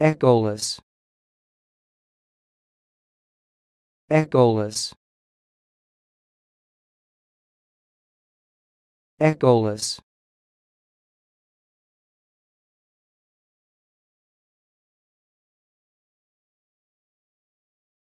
Echolus. Echolus. Echolus.